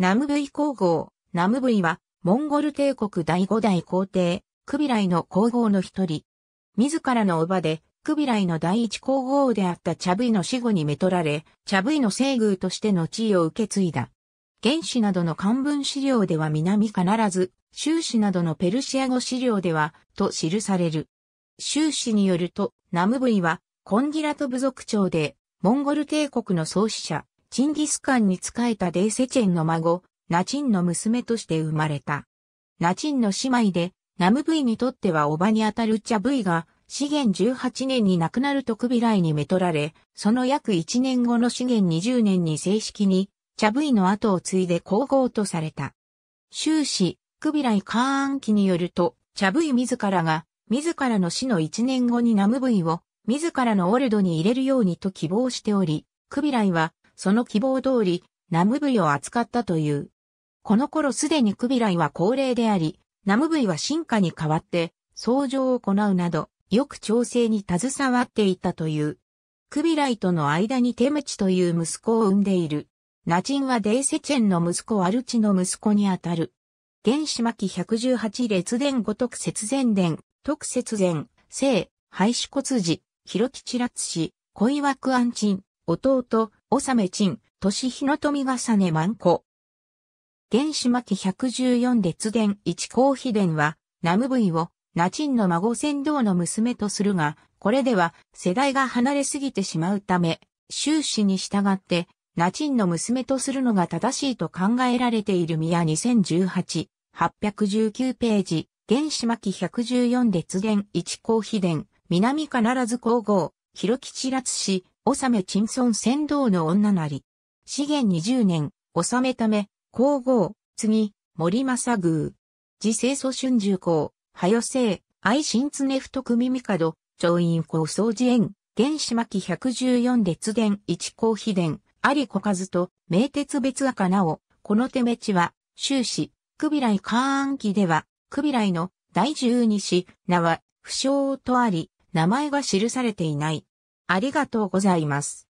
ナムブイ皇后、ナムブイは、モンゴル帝国第五代皇帝、クビライの皇后の一人。自らの叔母で、クビライの第一皇后であったチャブイの死後にめとられ、チャブイの西宮としての地位を受け継いだ。原始などの漢文資料では南必ず、修士などのペルシア語資料では、と記される。修士によると、ナムブイは、コンギラト部族長で、モンゴル帝国の創始者、チンギスカンに仕えたデイセチェンの孫、ナチンの娘として生まれた。ナチンの姉妹で、ナムブイにとってはおばにあたるチャブイが、資源18年に亡くなるとクビライにめとられ、その約1年後の資源20年に正式に、チャブイの後を継いで皇后とされた。終始、クビライ・カーン期によると、チャブイ自らが、自らの死の1年後にナムブイを、自らのオルドに入れるようにと希望しており、クビライは、その希望通り、ナムブイを扱ったという。この頃すでにクビライは高齢であり、ナムブイは進化に代わって、創造を行うなど、よく調整に携わっていたという。クビライとの間にテムチという息子を産んでいる。ナチンはデイセチェンの息子アルチの息子にあたる。原始巻118列伝五徳節前伝、特節前、聖、廃止骨寺、広吉ラツ氏、恋枠安鎮、弟、納めちん、とし日の富さねまんこ。原始巻114列伝一公妃伝は、ナムブイを、ナチンの孫船道の娘とするが、これでは世代が離れすぎてしまうため、終始に従って、ナチンの娘とするのが正しいと考えられている宮2018、819ページ、原始巻114列伝一公妃伝、南必ず皇后、広吉辣氏、さめ陳村先導の女なり。資源二十年、さめため、皇后、次、森正宮。自世、祖春秋公、早生、愛新常太組帝、長院公総寺園、原始巻百十四列伝一公秘伝、有子和と、名鉄別赤なお、この手めちは、終始、クビライカーン記では、クビライの第十二子、名は、不詳とあり、名前が記されていない。ありがとうございます。